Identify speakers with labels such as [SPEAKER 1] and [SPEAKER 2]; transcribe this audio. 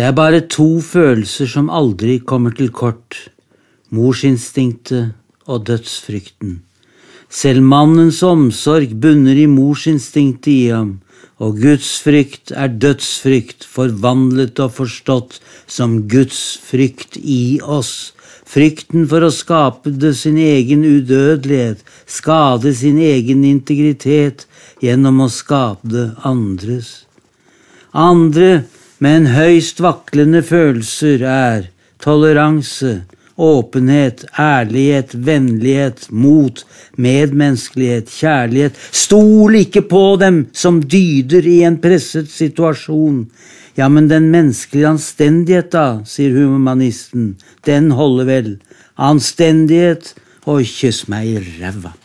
[SPEAKER 1] Det er bare to følelser som aldri kommer til kort, morsinstinktet og dødsfrykten. Selv mannens omsorg bunner i morsinstinktet i ham, og gudsfrykt er dødsfrykt forvandlet og forstått som gudsfrykt i oss, frykten for å skape det sin egen udødelighet, skade sin egen integritet gjennom å skape det andres. Andre men høyst vaklende følelser er toleranse, åpenhet, ærlighet, vennlighet, mot, medmenneskelighet, kjærlighet. Stol ikke på dem som dyder i en presset situasjon. Ja, men den menneskelige anstendighet, da, sier humanisten, den holder vel. Anstendighet og kyss meg i ræva.